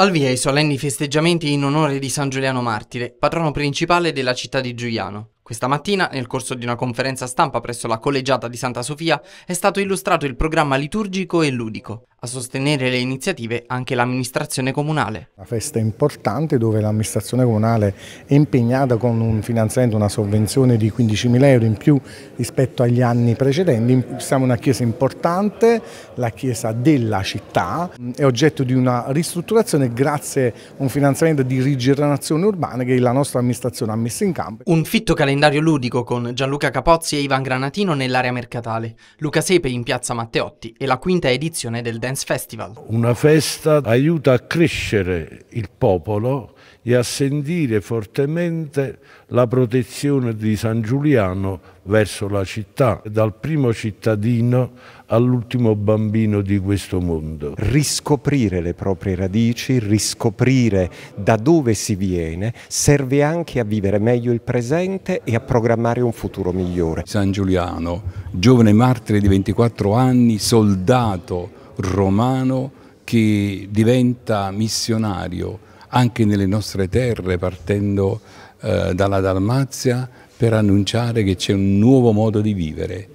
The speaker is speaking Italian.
Al via i solenni festeggiamenti in onore di San Giuliano Martire, patrono principale della città di Giuliano. Questa mattina, nel corso di una conferenza stampa presso la collegiata di Santa Sofia, è stato illustrato il programma liturgico e ludico. A sostenere le iniziative anche l'amministrazione comunale. La festa è importante dove l'amministrazione comunale è impegnata con un finanziamento, una sovvenzione di 15.000 euro in più rispetto agli anni precedenti. Siamo una chiesa importante, la chiesa della città, è oggetto di una ristrutturazione grazie a un finanziamento di rigenerazione urbana che la nostra amministrazione ha messo in campo. Un fitto calendario ludico con Gianluca Capozzi e Ivan Granatino nell'area mercatale, Luca Sepe in piazza Matteotti e la quinta edizione del Dance Dance Festival. Una festa aiuta a crescere il popolo e a sentire fortemente la protezione di San Giuliano verso la città, dal primo cittadino all'ultimo bambino di questo mondo. Riscoprire le proprie radici, riscoprire da dove si viene, serve anche a vivere meglio il presente e a programmare un futuro migliore. San Giuliano, giovane martire di 24 anni, soldato, romano che diventa missionario anche nelle nostre terre partendo eh, dalla Dalmazia per annunciare che c'è un nuovo modo di vivere.